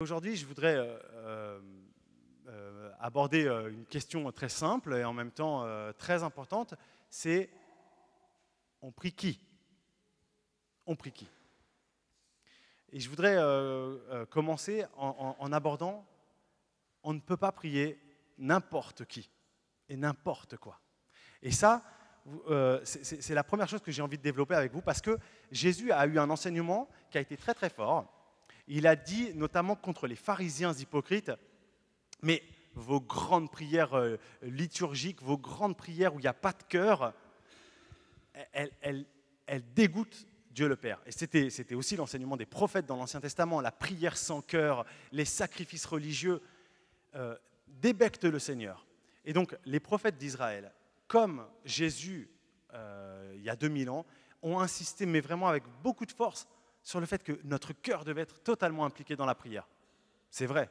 Aujourd'hui, je voudrais euh, euh, euh, aborder une question très simple et en même temps très importante, c'est on prie qui On prie qui Et je voudrais commencer en, abordant on ne peut pas prier n'importe qui et n'importe quoi. Et ça, c'est la première chose que j'ai envie de développer avec vous parce que Jésus a eu un enseignement qui a été très très fort il a dit notamment contre les pharisiens hypocrites, mais vos grandes prières euh, liturgiques, vos grandes prières où il n'y a pas de cœur, elles, dégoûtent Dieu le Père. Et c'était aussi l'enseignement des prophètes dans l'Ancien Testament, la prière sans cœur, les sacrifices religieux euh, débectent le Seigneur. Et donc les prophètes d'Israël, comme Jésus euh, il y a 2000 ans, ont insisté, mais vraiment avec beaucoup de force, sur le fait que notre cœur devait être totalement impliqué dans la prière. C'est vrai.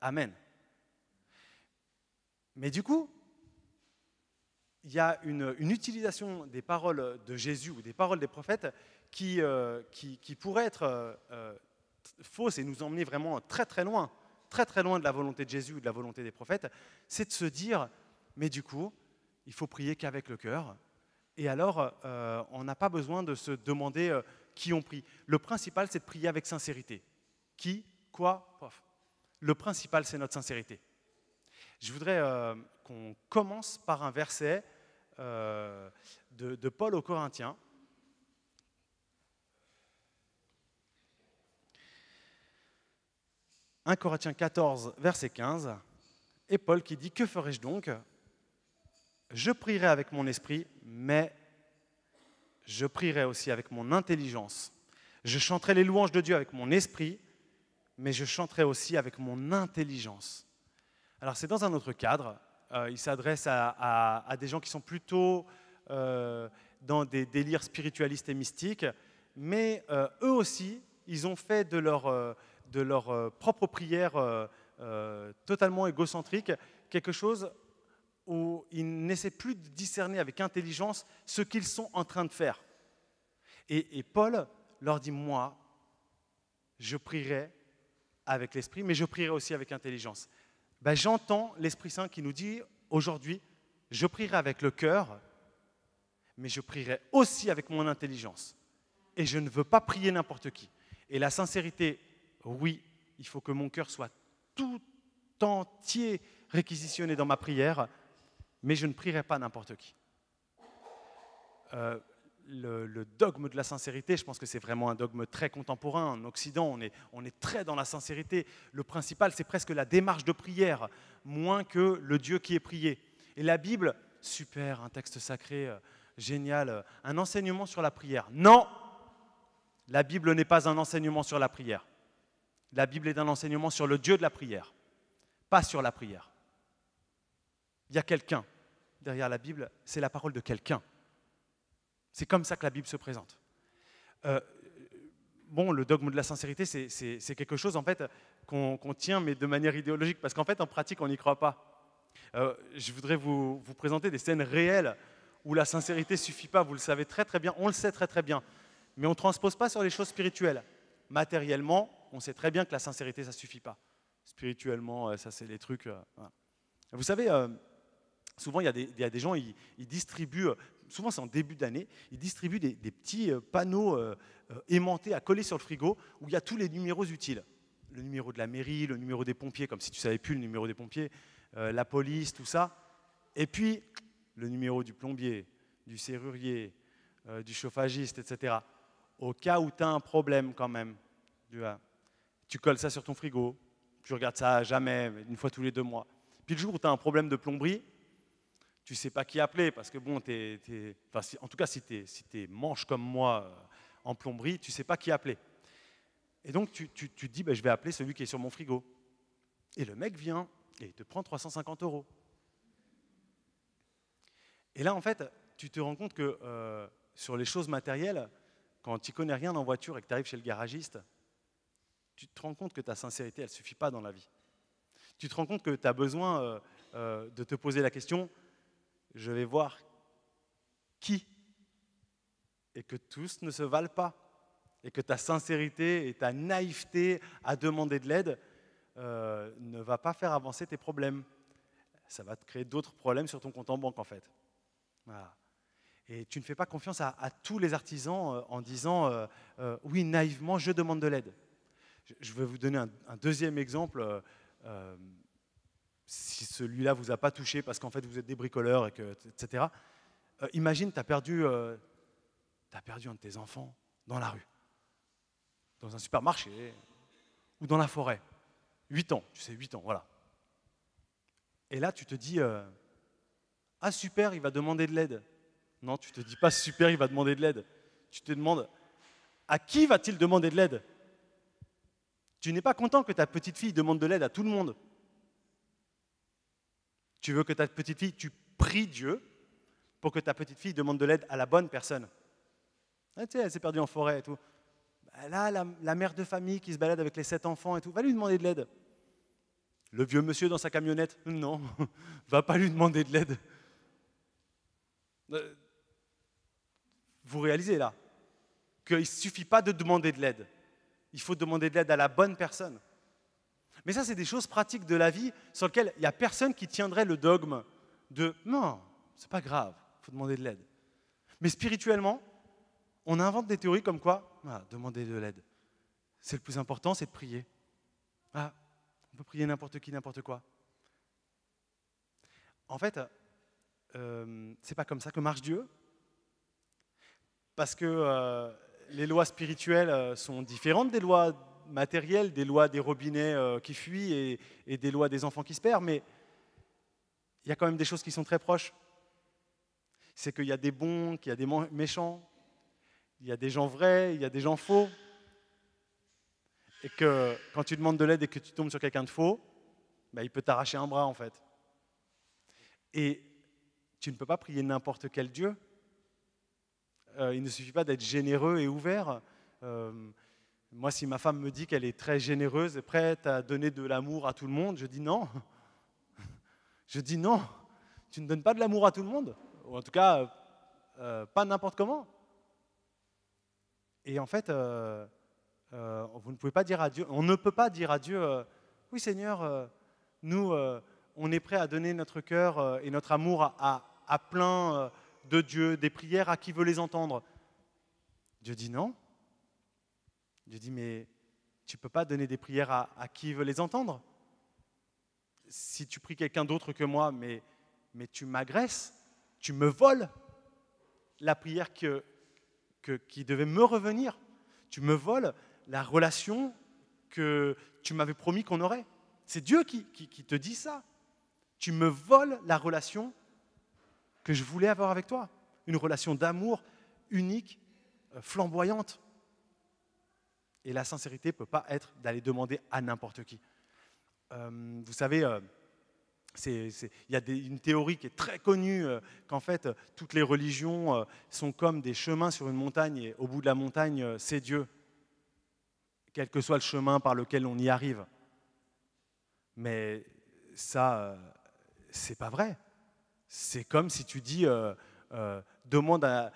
Amen. Mais du coup, il y a une, utilisation des paroles de Jésus ou des paroles des prophètes qui, euh, pourrait être euh, euh, fausse et nous emmener vraiment très très loin, très très loin de la volonté de Jésus ou de la volonté des prophètes, c'est de se dire, mais du coup, il faut prier qu'avec le cœur. Et alors, on n'a pas besoin de se demander qui ont prié Le principal, c'est de prier avec sincérité. Qui, quoi, pof. Le principal, c'est notre sincérité. Je voudrais euh, qu'on commence par un verset euh, de, de Paul aux Corinthiens. « 1 Corinthiens 14, verset 15, et Paul qui dit, Que ferai-je donc Je prierai avec mon esprit, mais je prierai aussi avec mon intelligence, je chanterai les louanges de Dieu avec mon esprit, mais je chanterai aussi avec mon intelligence. Alors c'est dans un autre cadre, euh, il s'adresse à, des gens qui sont plutôt euh, dans des délires spiritualistes et mystiques, mais euh, eux aussi, ils ont fait de leur, de leur propre prière totalement égocentrique quelque chose où ils n'essaient plus de discerner avec intelligence ce qu'ils sont en train de faire. Et, Paul leur dit, moi, je prierai avec l'Esprit, mais je prierai aussi avec intelligence. Ben, j'entends l'Esprit Saint qui nous dit aujourd'hui, je prierai avec le cœur, mais je prierai aussi avec mon intelligence. Et je ne veux pas prier n'importe qui. Et la sincérité, oui, il faut que mon cœur soit tout entier réquisitionné dans ma prière, mais je ne prierai pas n'importe qui. Euh, le, dogme de la sincérité, je pense que c'est vraiment un dogme très contemporain. En Occident, on est, très dans la sincérité. Le principal, c'est presque la démarche de prière, moins que le Dieu qui est prié. Et la Bible, super, un texte sacré, euh, génial, euh, un enseignement sur la prière. Non, la Bible n'est pas un enseignement sur la prière. La Bible est un enseignement sur le Dieu de la prière, pas sur la prière. Il y a quelqu'un derrière la Bible, c'est la parole de quelqu'un. C'est comme ça que la Bible se présente. Euh, bon, le dogme de la sincérité, c'est quelque chose en fait qu'on tient, mais de manière idéologique, parce qu'en fait, en pratique, on n'y croit pas. Euh, je voudrais vous, présenter des scènes réelles où la sincérité suffit pas. Vous le savez très très bien, on le sait très très bien, mais on ne transpose pas sur les choses spirituelles. Matériellement, on sait très bien que la sincérité, ça suffit pas. Spirituellement, euh, ça c'est les trucs. Vous savez, souvent, il y a des, gens, ils, distribuent, euh, souvent c'est en début d'année, ils distribuent des, petits euh, panneaux euh, aimantés à coller sur le frigo où il y a tous les numéros utiles. Le numéro de la mairie, le numéro des pompiers, comme si tu ne savais plus le numéro des pompiers, la police, tout ça. Et puis, le numéro du plombier, du serrurier, du chauffagiste, etc. Au cas où tu as un problème quand même. Tu, tu colles ça sur ton frigo, tu regardes ça jamais, une fois tous les deux mois. Puis le jour où tu as un problème de plomberie, tu sais pas qui appeler, parce que bon, en tout cas, si tu es, manche comme moi euh, en plomberie, tu sais pas qui appeler. Et donc, tu, tu, tu te dis, bah, je vais appeler celui qui est sur mon frigo. Et le mec vient et il te prend 350 euros. Et là, en fait, tu te rends compte que euh, sur les choses matérielles, quand tu connais rien en voiture et que tu arrives chez le garagiste, tu te rends compte que ta sincérité, elle ne suffit pas dans la vie. Tu te rends compte que tu as besoin euh, de te poser la question, je vais voir qui, et que tous ne se valent pas, et que ta sincérité et ta naïveté à demander de l'aide euh, ne va pas faire avancer tes problèmes. Ça va te créer d'autres problèmes sur ton compte en banque, en fait. Et tu ne fais pas confiance à, tous les artisans euh, en disant euh, oui, naïvement, je demande de l'aide. Je, vais vous donner un, un deuxième exemple si celui-là vous a pas touché parce qu'en fait vous êtes des bricoleurs, et que, etc. Euh, imagine, tu as, euh, perdu un de tes enfants dans la rue, dans un supermarché ou dans la forêt. 8 ans, tu sais, 8 ans, voilà. Et là, tu te dis, euh, ah super, il va demander de l'aide. Non, tu te dis pas super, il va demander de l'aide. Tu te demandes, à qui va-t-il demander de l'aide Tu n'es pas content que ta petite fille demande de l'aide à tout le monde tu veux que ta petite fille, tu pries Dieu pour que ta petite fille demande de l'aide à la bonne personne. Ah, tu sais, elle s'est perdue en forêt et tout. Bah, là, la, la, mère de famille qui se balade avec les sept enfants et tout, va lui demander de l'aide. Le vieux monsieur dans sa camionnette, non, va pas lui demander de l'aide. Euh, vous réalisez là qu'il ne suffit pas de demander de l'aide. Il faut demander de l'aide à la bonne personne. Mais ça, c'est des choses pratiques de la vie sur lesquelles il n'y a personne qui tiendrait le dogme de non, c'est pas grave, il faut demander de l'aide. Mais spirituellement, on invente des théories comme quoi ah, demander de l'aide, c'est le plus important, c'est de prier. Ah, on peut prier n'importe qui, n'importe quoi. En fait, euh, c'est pas comme ça que marche Dieu. Parce que euh, les lois spirituelles euh, sont différentes des lois matériel des lois des robinets euh, qui fuient et, des lois des enfants qui se perdent, mais il y a quand même des choses qui sont très proches. C'est qu'il y a des bons, qu'il y a des méchants, il y a des gens vrais, il y a des gens faux. Et que quand tu demandes de l'aide et que tu tombes sur quelqu'un de faux, bah, il peut t'arracher un bras en fait. Et tu ne peux pas prier n'importe quel Dieu. Euh, il ne suffit pas d'être généreux et ouvert. Euh, moi, si ma femme me dit qu'elle est très généreuse et prête à donner de l'amour à tout le monde, je dis non. Je dis non, tu ne donnes pas de l'amour à tout le monde, ou en tout cas, euh, pas n'importe comment. Et en fait, euh, euh, vous ne pouvez pas dire à on ne peut pas dire à Dieu, oui Seigneur, nous, on est prêt à donner notre cœur et notre amour à plein de Dieu, des prières à qui veut les entendre. Dieu dit non, je dit, mais tu ne peux pas donner des prières à, qui veut les entendre Si tu pries quelqu'un d'autre que moi, mais, mais tu m'agresses, tu me voles la prière que, qui devait me revenir, tu me voles la relation que tu m'avais promis qu'on aurait. C'est Dieu qui te dit ça. Tu me voles la relation que je voulais avoir avec toi, une relation d'amour unique, euh, flamboyante. Et la sincérité ne peut pas être d'aller demander à n'importe qui. Euh, vous savez, euh, il y a une théorie qui est très connue, euh, qu'en fait, toutes les religions sont comme des chemins sur une montagne, et au bout de la montagne, c'est Dieu, quel que soit le chemin par lequel on y arrive. Mais ça, c'est pas vrai. C'est comme si tu dis, demande à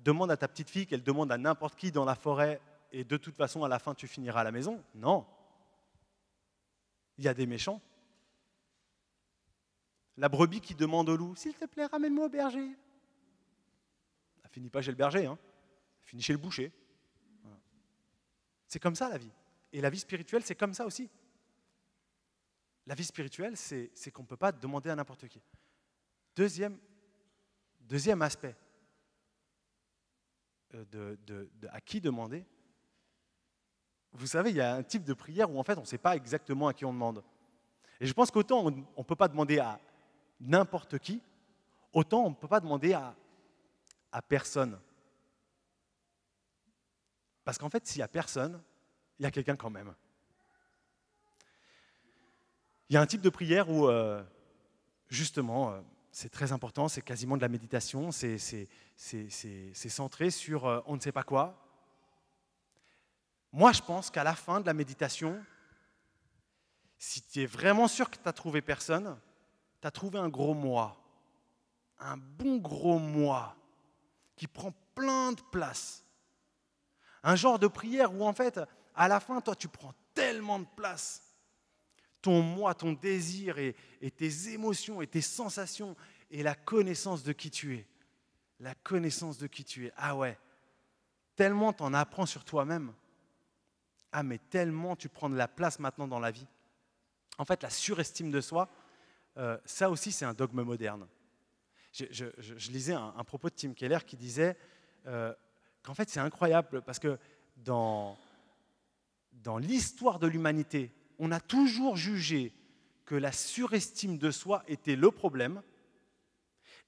demande à ta petite fille qu'elle demande à n'importe qui dans la forêt et de toute façon, à la fin, tu finiras à la maison. Non. Il y a des méchants. La brebis qui demande au loup, s'il te plaît, ramène-moi au berger. Elle finit pas chez le berger, hein. elle finit chez le boucher. C'est comme ça la vie. Et la vie spirituelle, c'est comme ça aussi. La vie spirituelle, c'est qu'on ne peut pas demander à n'importe qui. Deuxième, deuxième aspect, euh, à qui demander, vous savez, il y a un type de prière où en fait on ne sait pas exactement à qui on demande. Et je pense qu'autant on ne peut pas demander à n'importe qui, autant on ne peut pas demander à, personne. Parce qu'en fait, s'il n'y a personne, il y a quelqu'un quand même. Il y a un type de prière où, euh, justement, euh, c'est très important, c'est quasiment de la méditation, c'est centré sur euh, on ne sait pas quoi, moi, je pense qu'à la fin de la méditation, si tu es vraiment sûr que tu n'as trouvé personne, tu as trouvé un gros moi, un bon gros moi, qui prend plein de place. Un genre de prière où en fait, à la fin, toi, tu prends tellement de place. Ton moi, ton désir et, tes émotions et tes sensations et la connaissance de qui tu es. La connaissance de qui tu es. Ah ouais, tellement tu en apprends sur toi-même. Ah, mais tellement tu prends de la place maintenant dans la vie. En fait, la surestime de soi, euh, ça aussi, c'est un dogme moderne. Je, lisais un, propos de Tim Keller qui disait euh, qu'en fait, c'est incroyable parce que dans, dans l'histoire de l'humanité, on a toujours jugé que la surestime de soi était le problème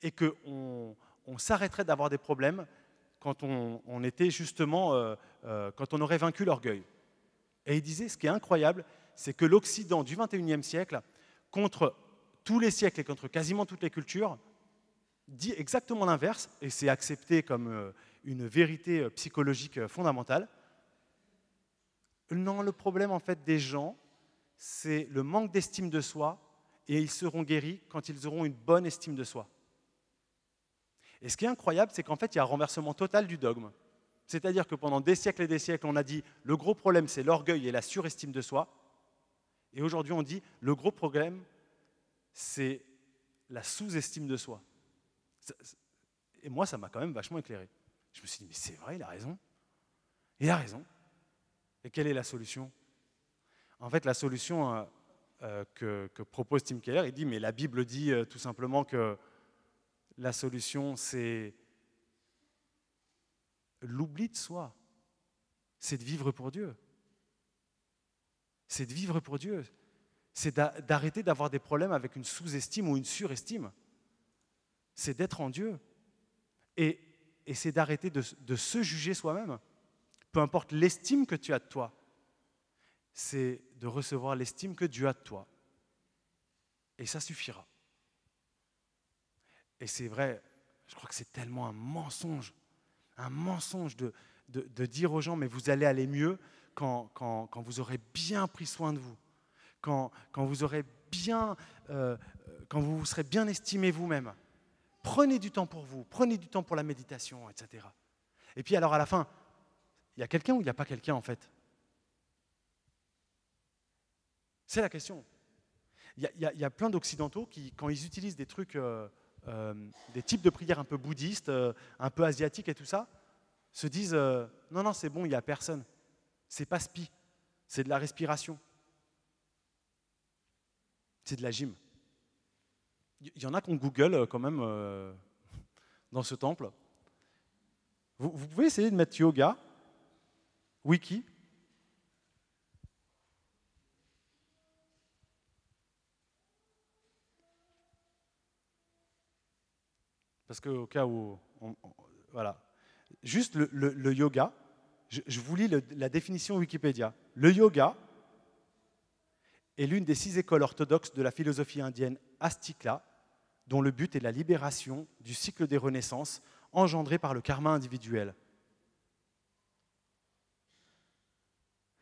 et qu'on on, s'arrêterait d'avoir des problèmes quand on, était justement, euh, quand on aurait vaincu l'orgueil. Et il disait, ce qui est incroyable, c'est que l'Occident du 21e siècle, contre tous les siècles et contre quasiment toutes les cultures, dit exactement l'inverse, et c'est accepté comme euh, une vérité euh, psychologique euh, fondamentale. Non, le problème en fait des gens, c'est le manque d'estime de soi, et ils seront guéris quand ils auront une bonne estime de soi. Et ce qui est incroyable, c'est qu'en fait, il y a un renversement total du dogme. C'est-à-dire que pendant des siècles et des siècles, on a dit le gros problème, c'est l'orgueil et la surestime de soi. Et aujourd'hui, on dit le gros problème, c'est la sous-estime de soi. Et moi, ça m'a quand même vachement éclairé. Je me suis dit, mais c'est vrai, il a raison. Il a raison. Et quelle est la solution En fait, la solution euh, euh, que, propose Tim Keller, il dit, mais la Bible dit euh, tout simplement que la solution, c'est l'oubli de soi, c'est de vivre pour Dieu. C'est de vivre pour Dieu. C'est d'arrêter d'avoir des problèmes avec une sous-estime ou une surestime. C'est d'être en Dieu. Et, c'est d'arrêter de, de se juger soi-même. Peu importe l'estime que tu as de toi, c'est de recevoir l'estime que Dieu a de toi. Et ça suffira. Et c'est vrai, je crois que c'est tellement un mensonge un mensonge de, dire aux gens, mais vous allez aller mieux quand, vous aurez bien pris soin de vous, quand, quand vous aurez bien, euh, euh, quand vous serez bien estimé vous-même. Prenez du temps pour vous, prenez du temps pour la méditation, etc. Et puis alors à la fin, il y a quelqu'un ou il n'y a pas quelqu'un en fait C'est la question. Il y, y, a plein d'Occidentaux qui, quand ils utilisent des trucs... Euh, euh, des types de prières un peu bouddhistes, euh, un peu asiatiques et tout ça, se disent euh, non, non, c'est bon, il n'y a personne. C'est pas spi, c'est de la respiration. C'est de la gym. Il y en a qu'on Google quand même dans ce temple. vous, pouvez essayer de mettre yoga, wiki, parce au cas où... voilà. Juste le, yoga, je, vous lis la définition Wikipédia. Le yoga est l'une des six écoles orthodoxes de la philosophie indienne Astika, dont le but est la libération du cycle des renaissances engendré par le karma individuel.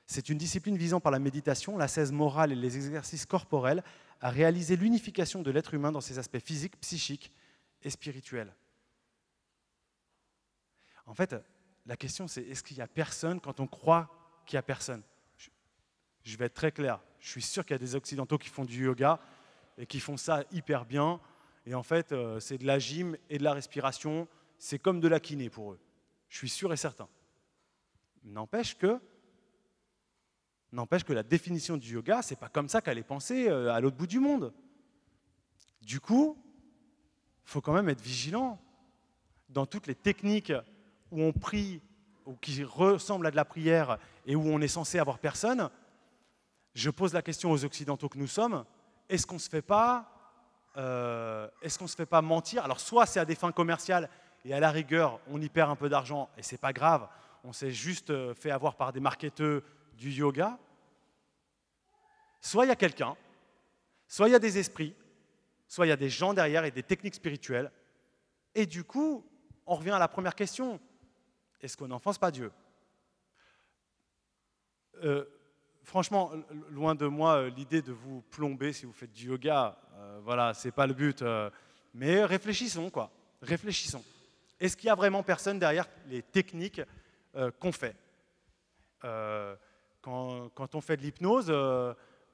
C'est une discipline visant par la méditation, la l'assaise morale et les exercices corporels à réaliser l'unification de l'être humain dans ses aspects physiques, psychiques, spirituel. En fait, la question c'est est-ce qu'il y a personne quand on croit qu'il y a personne Je vais être très clair, je suis sûr qu'il y a des Occidentaux qui font du yoga et qui font ça hyper bien. Et en fait, euh, c'est de la gym et de la respiration, c'est comme de la kiné pour eux. Je suis sûr et certain. N'empêche que, n'empêche que la définition du yoga, c'est pas comme ça qu'elle est pensée euh, à l'autre bout du monde. Du coup, il faut quand même être vigilant dans toutes les techniques où on prie ou qui ressemblent à de la prière et où on est censé avoir personne. Je pose la question aux occidentaux que nous sommes est-ce qu'on se fait pas euh, est-ce qu'on se fait pas mentir Alors soit c'est à des fins commerciales et à la rigueur on y perd un peu d'argent et c'est pas grave, on s'est juste euh, fait avoir par des marketeurs du yoga. Soit il y a quelqu'un, soit il y a des esprits soit il y a des gens derrière et des techniques spirituelles. Et du coup, on revient à la première question. Est-ce qu'on n'enfonce pas Dieu euh, Franchement, loin de moi euh, l'idée de vous plomber si vous faites du yoga. Euh, voilà, c'est pas le but. mais réfléchissons, quoi. Réfléchissons. Est-ce qu'il y a vraiment personne derrière les techniques qu'on fait quand, quand, on fait de l'hypnose,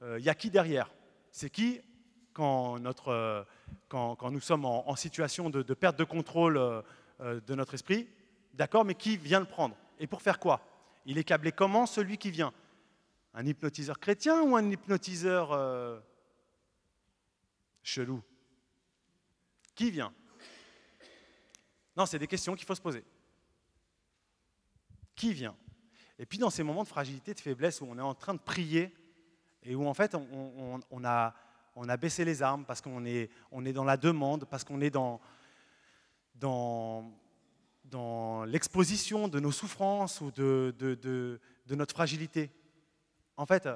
il y a qui derrière C'est qui euh, quand, nous sommes en, situation de, perte de contrôle euh, euh, de notre esprit. D'accord, mais qui vient le prendre Et pour faire quoi Il est câblé comment celui qui vient Un hypnotiseur chrétien ou un hypnotiseur chelou Qui vient Non, c'est des questions qu'il faut se poser. Qui vient Et puis dans ces moments de fragilité, de faiblesse où on est en train de prier et où en fait on, on a on a baissé les armes parce qu'on est, on est dans la demande, parce qu'on est dans, dans, dans l'exposition de nos souffrances ou de, de, notre fragilité. En fait,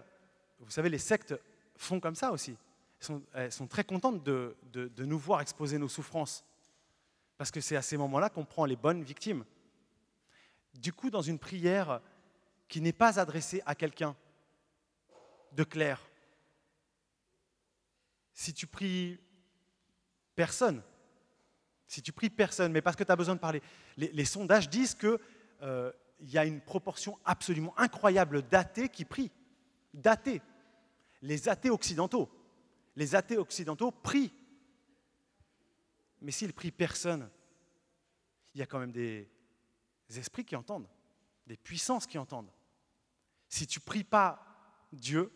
vous savez, les sectes font comme ça aussi. Elles sont, très contentes de, de nous voir exposer nos souffrances, parce que c'est à ces moments-là qu'on prend les bonnes victimes. Du coup, dans une prière qui n'est pas adressée à quelqu'un de clair, si tu pries personne, si tu pries personne, mais parce que tu as besoin de parler, les, sondages disent que euh, y a une proportion absolument incroyable d'athées qui prient. D'athées. Les athées occidentaux. Les athées occidentaux prient. Mais s'ils prient personne, il y a quand même des esprits qui entendent, des puissances qui entendent. Si tu pries pas Dieu,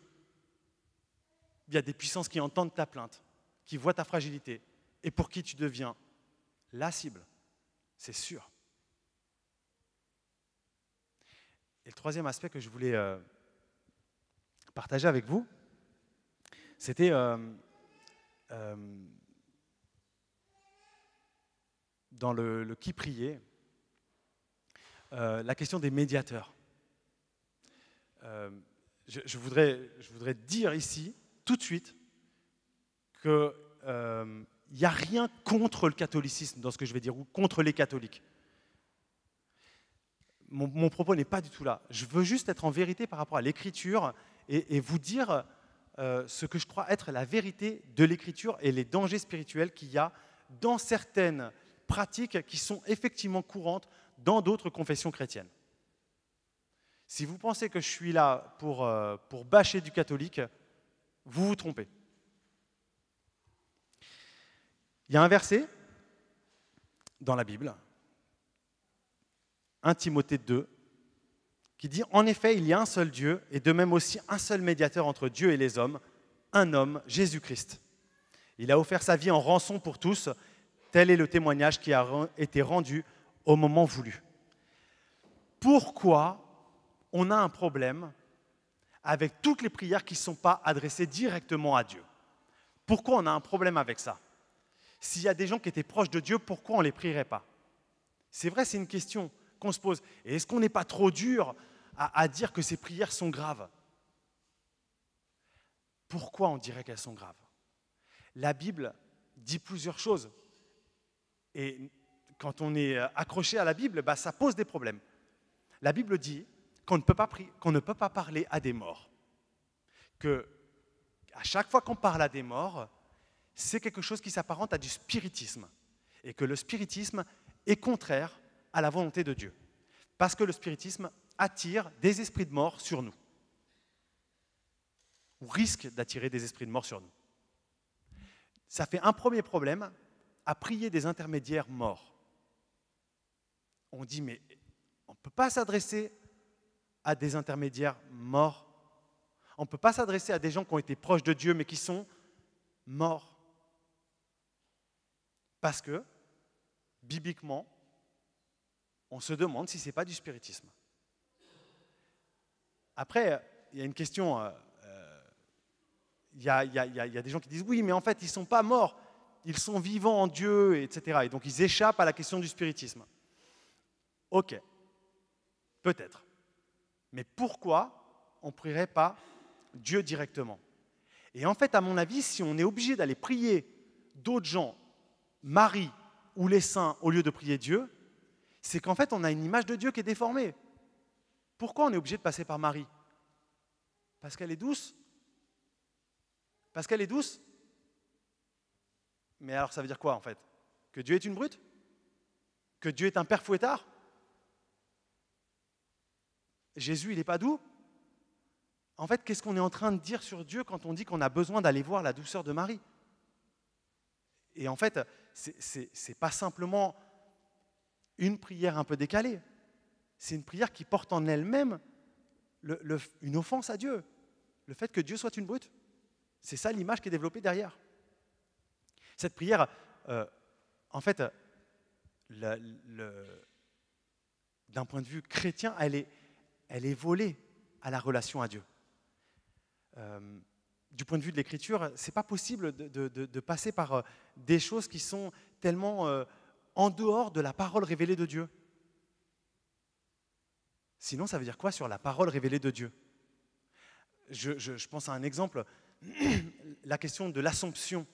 il y a des puissances qui entendent ta plainte, qui voient ta fragilité, et pour qui tu deviens la cible. C'est sûr. Et le troisième aspect que je voulais euh, partager avec vous, c'était euh, euh, dans le, qui prier, la question des médiateurs. je voudrais dire ici tout de suite qu'il n'y euh, a rien contre le catholicisme dans ce que je vais dire, ou contre les catholiques. Mon, propos n'est pas du tout là. Je veux juste être en vérité par rapport à l'écriture et, vous dire euh, ce que je crois être la vérité de l'écriture et les dangers spirituels qu'il y a dans certaines pratiques qui sont effectivement courantes dans d'autres confessions chrétiennes. Si vous pensez que je suis là pour, euh, pour bâcher du catholique, vous vous trompez. Il y a un verset dans la Bible, 1 Timothée 2, qui dit En effet, il y a un seul Dieu, et de même aussi un seul médiateur entre Dieu et les hommes, un homme, Jésus-Christ. Il a offert sa vie en rançon pour tous. Tel est le témoignage qui a été rendu au moment voulu. Pourquoi on a un problème avec toutes les prières qui ne sont pas adressées directement à Dieu. Pourquoi on a un problème avec ça S'il y a des gens qui étaient proches de Dieu, pourquoi on ne les prierait pas C'est vrai, c'est une question qu'on se pose. Et est-ce qu'on n'est pas trop dur à, dire que ces prières sont graves Pourquoi on dirait qu'elles sont graves La Bible dit plusieurs choses. Et quand on est euh, accroché à la Bible, bah, ça pose des problèmes. La Bible dit qu'on ne, peut pas, parler à des morts. Que à chaque fois qu'on parle à des morts, c'est quelque chose qui s'apparente à du spiritisme. Et que le spiritisme est contraire à la volonté de Dieu. Parce que le spiritisme attire des esprits de mort sur nous. Ou risque d'attirer des esprits de mort sur nous. Ça fait un premier problème à prier des intermédiaires morts. On dit, mais on ne peut pas s'adresser à des intermédiaires morts. On ne peut pas s'adresser à des gens qui ont été proches de Dieu mais qui sont morts. Parce que, bibliquement, on se demande si ce n'est pas du spiritisme. Après, il y a une question, il y, a des gens qui disent oui, mais en fait, ils ne sont pas morts, ils sont vivants en Dieu, etc. Et donc, ils échappent à la question du spiritisme. Ok, peut-être. Mais pourquoi on ne prierait pas Dieu directement Et en fait, à mon avis, si on est obligé d'aller prier d'autres gens, Marie ou les saints, au lieu de prier Dieu, c'est qu'en fait, on a une image de Dieu qui est déformée. Pourquoi on est obligé de passer par Marie Parce qu'elle est douce Parce qu'elle est douce Mais alors, ça veut dire quoi, en fait Que Dieu est une brute Que Dieu est un père fouettard Jésus, il n'est pas doux En fait, qu'est-ce qu'on est en train de dire sur Dieu quand on dit qu'on a besoin d'aller voir la douceur de Marie Et en fait, ce n'est pas simplement une prière un peu décalée, c'est une prière qui porte en elle-même une offense à Dieu, le fait que Dieu soit une brute. C'est ça l'image qui est développée derrière. Cette prière, euh, en fait, d'un point de vue chrétien, elle est, elle est volée à la relation à Dieu. Euh, du point de vue de l'écriture, c'est pas possible de, passer par euh, des choses qui sont tellement euh, en dehors de la parole révélée de Dieu. Sinon, ça veut dire quoi sur la parole révélée de Dieu je, pense à un exemple, la question de l'assomption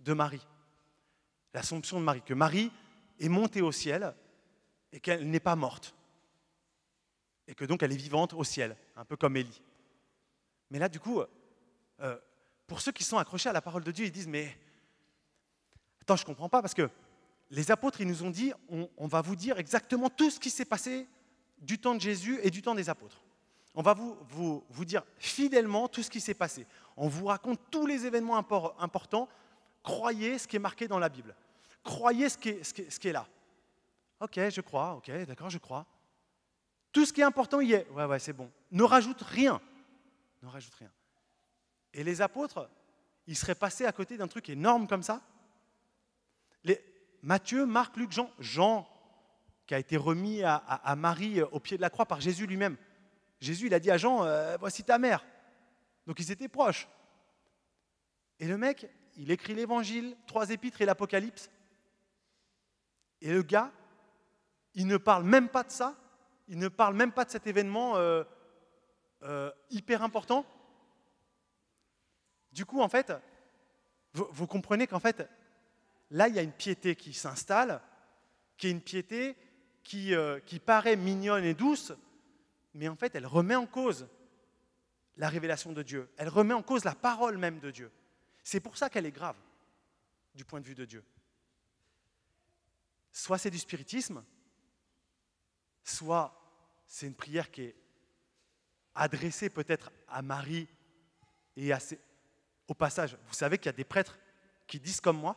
de Marie. L'assomption de Marie, que Marie est montée au ciel et qu'elle n'est pas morte et que donc elle est vivante au ciel, un peu comme Élie. Mais là, du coup, euh, pour ceux qui sont accrochés à la parole de Dieu, ils disent, mais attends, je ne comprends pas, parce que les apôtres, ils nous ont dit, on, va vous dire exactement tout ce qui s'est passé du temps de Jésus et du temps des apôtres. On va vous, vous, vous dire fidèlement tout ce qui s'est passé. On vous raconte tous les événements importants. Croyez ce qui est marqué dans la Bible. Croyez ce qui est, ce qui est là. Ok, je crois, ok, d'accord, je crois. Tout ce qui est important y est. Ouais, ouais, c'est bon. Ne rajoute rien. Ne rajoute rien. Et les apôtres, ils seraient passés à côté d'un truc énorme comme ça. Les, Matthieu, Marc, Luc, Jean. Jean, qui a été remis à, Marie euh, au pied de la croix par Jésus lui-même. Jésus, il a dit à Jean, euh, voici ta mère. Donc ils étaient proches. Et le mec, il écrit l'évangile, trois épîtres et l'apocalypse. Et le gars, il ne parle même pas de ça, il ne parle même pas de cet événement euh, euh, hyper important. Du coup, en fait, vous, comprenez qu'en fait, là, il y a une piété qui s'installe, qui est une piété euh, qui paraît mignonne et douce, mais en fait, elle remet en cause la révélation de Dieu. Elle remet en cause la parole même de Dieu. C'est pour ça qu'elle est grave, du point de vue de Dieu. Soit c'est du spiritisme, soit c'est une prière qui est adressée peut-être à Marie et au passage, vous savez qu'il y a des prêtres qui disent comme moi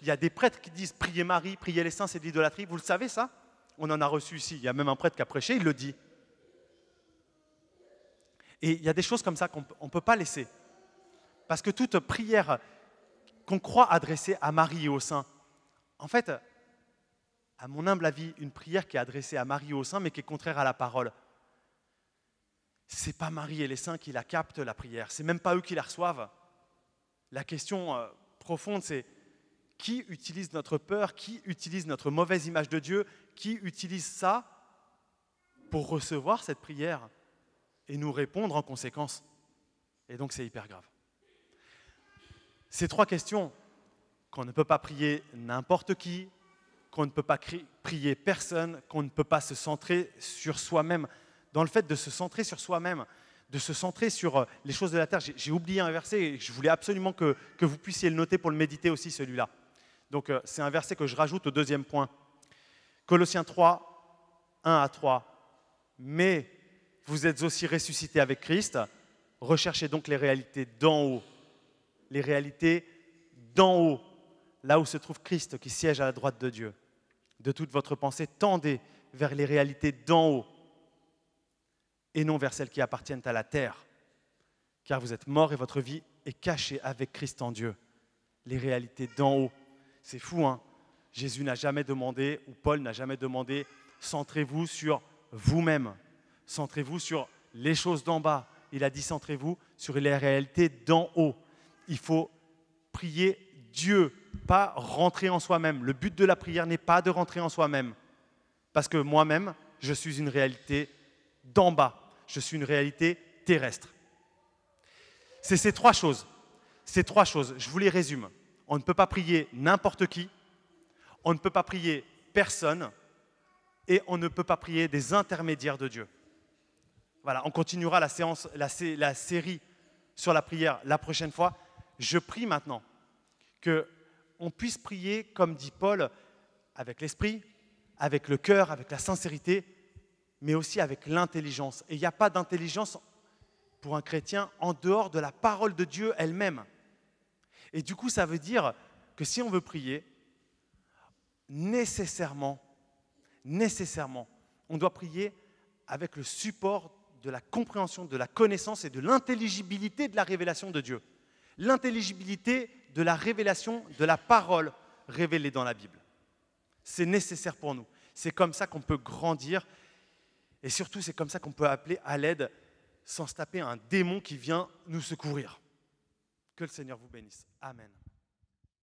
Il y a des prêtres qui disent priez Marie, priez les saints, c'est de l'idolâtrie. Vous le savez ça On en a reçu ici. Il y a même un prêtre qui a prêché, il le dit. Et il y a des choses comme ça qu'on ne peut pas laisser. Parce que toute prière qu'on croit adressée à Marie et aux saints, en fait, à mon humble avis, une prière qui est adressée à Marie au sein, mais qui est contraire à la parole. C'est pas Marie et les saints qui la captent, la prière. C'est même pas eux qui la reçoivent. La question euh, profonde, c'est qui utilise notre peur, qui utilise notre mauvaise image de Dieu, qui utilise ça pour recevoir cette prière et nous répondre en conséquence. Et donc c'est hyper grave. Ces trois questions qu'on ne peut pas prier n'importe qui, qu'on ne peut pas prier personne, qu'on ne peut pas se centrer sur soi-même. Dans le fait de se centrer sur soi-même, de se centrer sur euh, les choses de la terre, j'ai oublié un verset et je voulais absolument que, vous puissiez le noter pour le méditer aussi celui-là. Donc euh, c'est un verset que je rajoute au deuxième point. Colossiens 3, 1 à 3. Mais vous êtes aussi ressuscité avec Christ, recherchez donc les réalités d'en haut. Les réalités d'en haut, là où se trouve Christ qui siège à la droite de Dieu de toute votre pensée, tendez vers les réalités d'en haut et non vers celles qui appartiennent à la terre, car vous êtes mort et votre vie est cachée avec Christ en Dieu. Les réalités d'en haut. C'est fou, hein Jésus n'a jamais demandé, ou Paul n'a jamais demandé, centrez-vous sur vous-même, centrez-vous sur les choses d'en bas. Il a dit, centrez-vous sur les réalités d'en haut. Il faut prier Dieu pas rentrer en soi-même. Le but de la prière n'est pas de rentrer en soi-même. Parce que moi-même, je suis une réalité d'en bas. Je suis une réalité terrestre. C'est ces trois choses. Ces trois choses, je vous les résume. On ne peut pas prier n'importe qui. On ne peut pas prier personne. Et on ne peut pas prier des intermédiaires de Dieu. Voilà, on continuera la, séance, la, la série sur la prière la prochaine fois. Je prie maintenant que on puisse prier, comme dit Paul, avec l'esprit, avec le cœur, avec la sincérité, mais aussi avec l'intelligence. Et il n'y a pas d'intelligence pour un chrétien en dehors de la parole de Dieu elle-même. Et du coup, ça veut dire que si on veut prier, nécessairement, nécessairement, on doit prier avec le support de la compréhension, de la connaissance et de l'intelligibilité de la révélation de Dieu. L'intelligibilité, de la révélation de la parole révélée dans la Bible. C'est nécessaire pour nous. C'est comme ça qu'on peut grandir et surtout c'est comme ça qu'on peut appeler à l'aide sans se taper un démon qui vient nous secourir. Que le Seigneur vous bénisse. Amen.